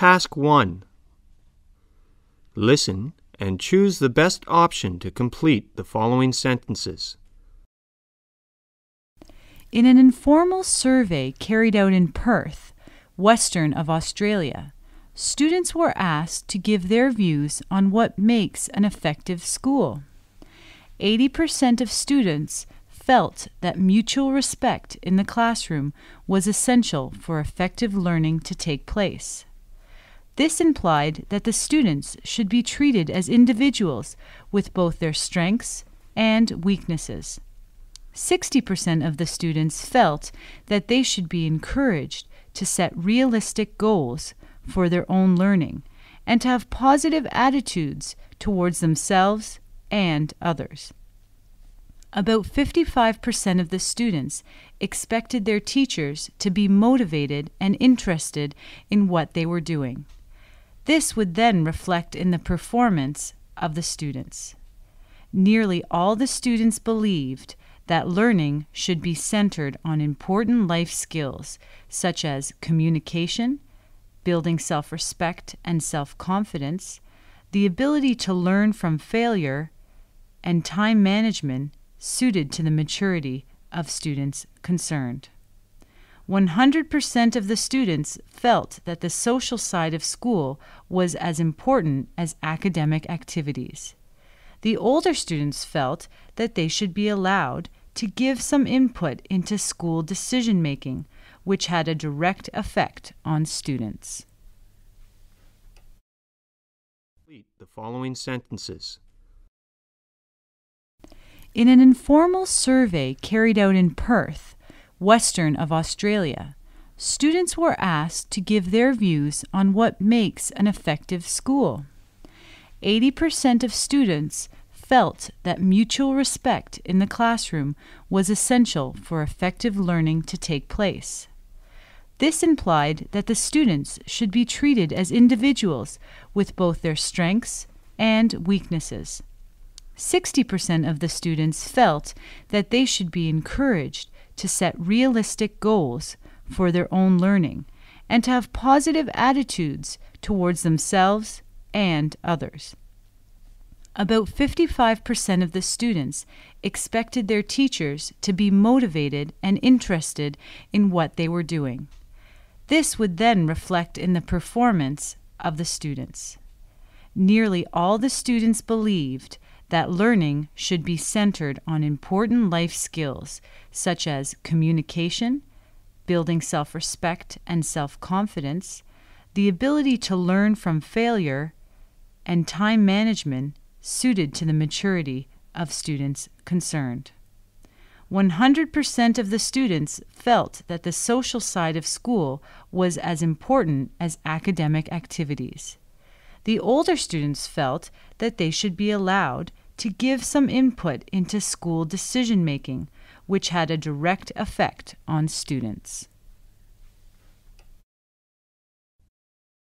Task 1 Listen and choose the best option to complete the following sentences. In an informal survey carried out in Perth, Western of Australia, students were asked to give their views on what makes an effective school. 80% of students felt that mutual respect in the classroom was essential for effective learning to take place. This implied that the students should be treated as individuals with both their strengths and weaknesses. 60% of the students felt that they should be encouraged to set realistic goals for their own learning and to have positive attitudes towards themselves and others. About 55% of the students expected their teachers to be motivated and interested in what they were doing. This would then reflect in the performance of the students. Nearly all the students believed that learning should be centered on important life skills such as communication, building self respect and self confidence, the ability to learn from failure, and time management suited to the maturity of students concerned. 100% of the students felt that the social side of school was as important as academic activities. The older students felt that they should be allowed to give some input into school decision making, which had a direct effect on students. the following sentences. In an informal survey carried out in Perth, western of Australia, students were asked to give their views on what makes an effective school. 80% of students felt that mutual respect in the classroom was essential for effective learning to take place. This implied that the students should be treated as individuals with both their strengths and weaknesses. 60% of the students felt that they should be encouraged to set realistic goals for their own learning and to have positive attitudes towards themselves and others. About 55% of the students expected their teachers to be motivated and interested in what they were doing. This would then reflect in the performance of the students. Nearly all the students believed that learning should be centered on important life skills such as communication, building self respect and self confidence, the ability to learn from failure, and time management suited to the maturity of students concerned. 100% of the students felt that the social side of school was as important as academic activities. The older students felt that they should be allowed to give some input into school decision making, which had a direct effect on students.